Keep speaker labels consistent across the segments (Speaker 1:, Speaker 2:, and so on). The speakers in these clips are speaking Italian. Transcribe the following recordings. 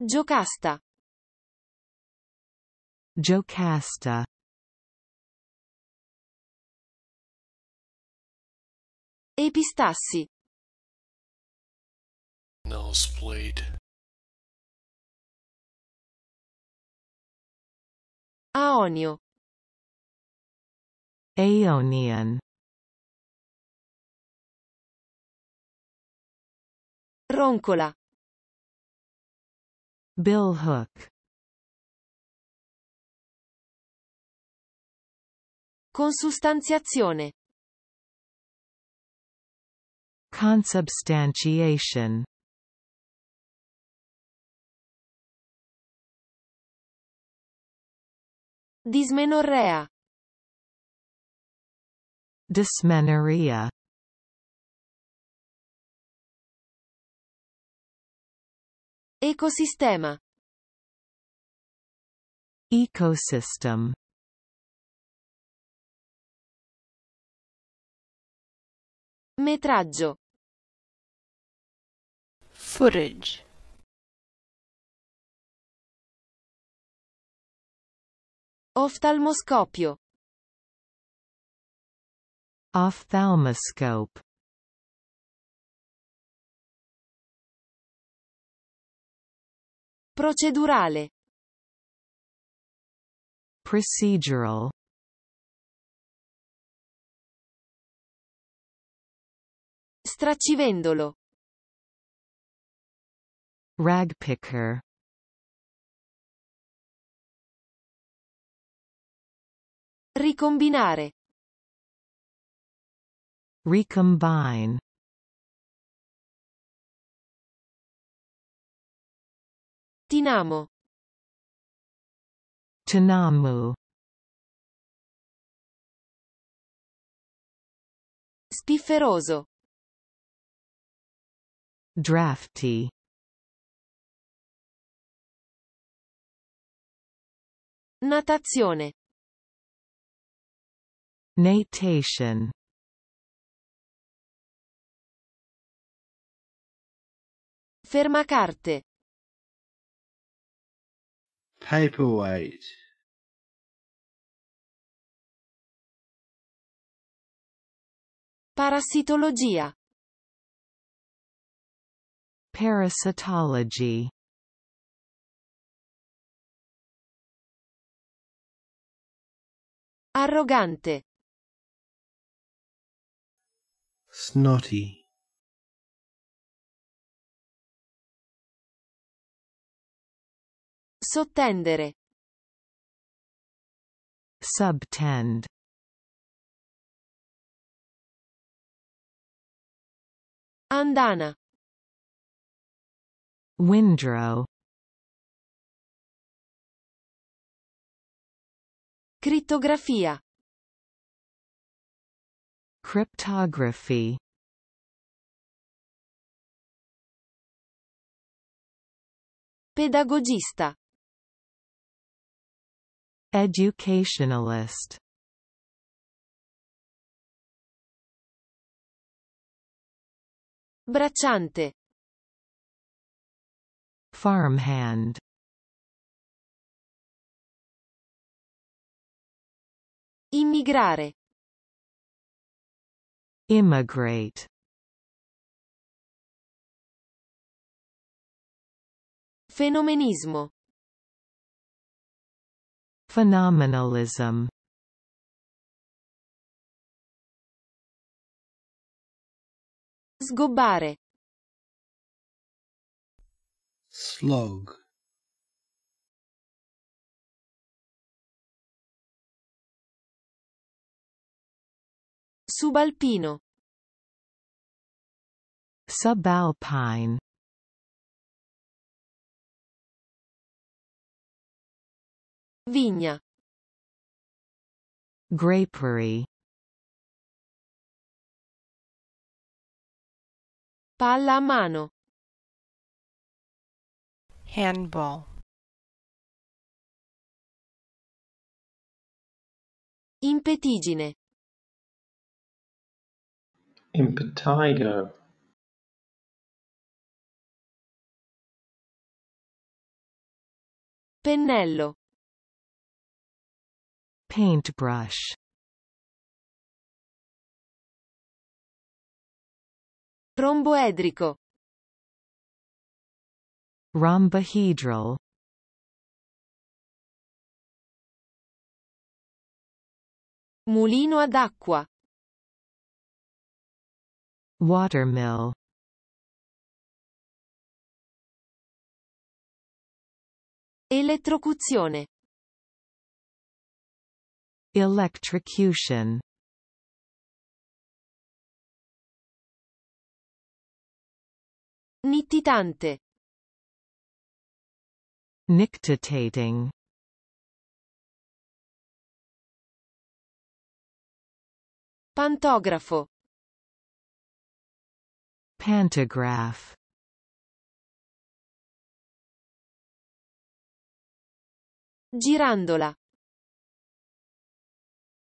Speaker 1: Giocasta. Giocasta. Epistassi. Nosebleed. Aonio. Aeonian. Roncola. Bill Hook Consustanziazione Consubstantiation Dismenorrea Dysmenorrhea Ecosistema. Ecosystem. Metraggio. Footage. Oftalmoscopio. Ophthalmoscope. Procedurale. Procedural. Straccivendolo. Ragpicker. Ricombinare. Recombine. Tinamo. Tinamu. Spifferoso. Drafty. Natazione. Natation. Fermacarte. Paperweight Parassitologia Parasitology Arrogante Snotty Sottendere. Subtend. Andana. Windrow. Crittografia. Cryptography. Pedagogista. Educationalist Bracciante Farmhand Immigrare Immigrate Fenomenismo Phenomenalism Sgobare. Slog Subalpino Subalpine Vigna. Grapery. Palla a mano. Handball. Impetigine. Impetigo. Pennello. Paintbrush Romboedrico Rhombohedral Mulino ad acqua Watermill Elettrocuzione Electrocution Nittitante Nictitating Pantografo Pantograph Girandola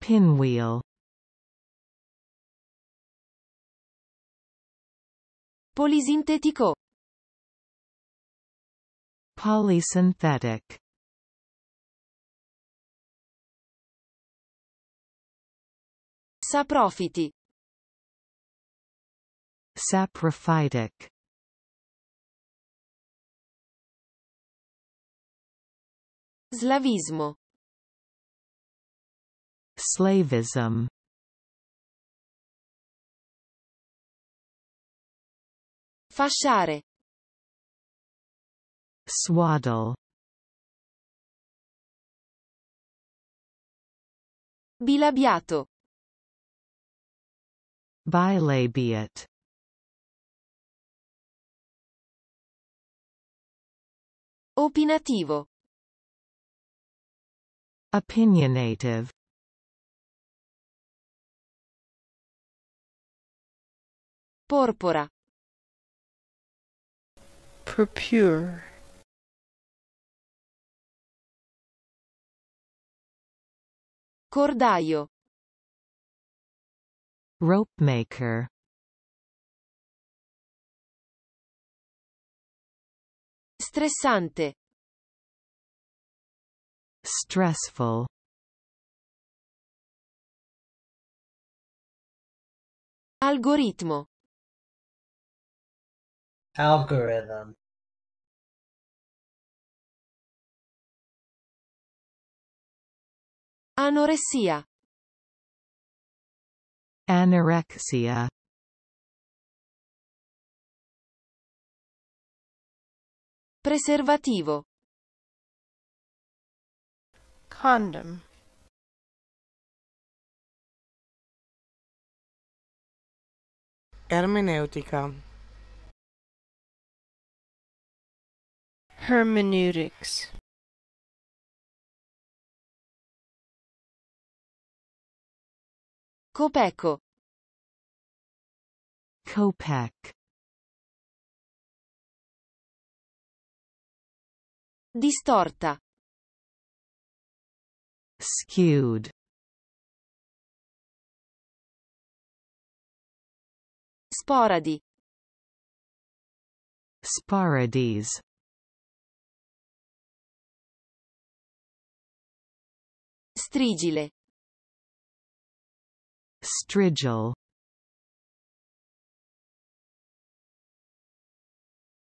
Speaker 1: Pinwheel Polisintetico Polysynthetic Saprofiti Saprophytic Slavismo Slavism Fasciare Swaddle Bilabiato Bilabiate Opinativo Opinionative Porpora. Purpure. Cordaio. Rope maker. Stressante. Stressful. Algoritmo algorithm Anoressia Anorexia Preservativo Condom Ermeneutica Hermeneutics Copeco Copec Distorta Skewed Sporadi Sporades Strigile. Strigil.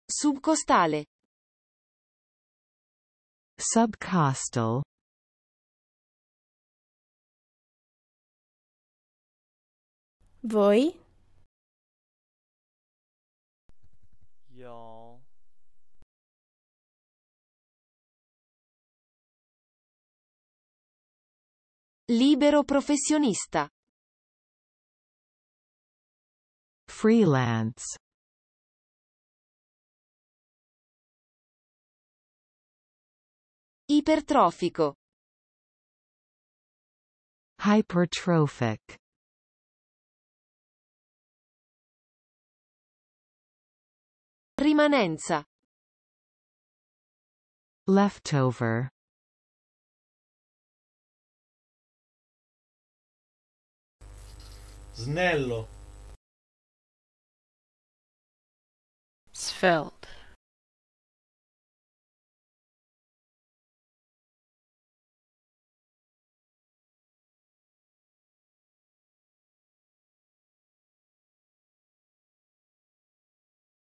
Speaker 1: Subcostale. Subcostal. Voi? Libero professionista. Freelance. Ipertrofico. Hypertrophic. Rimanenza. Leftover. Snello. Svel.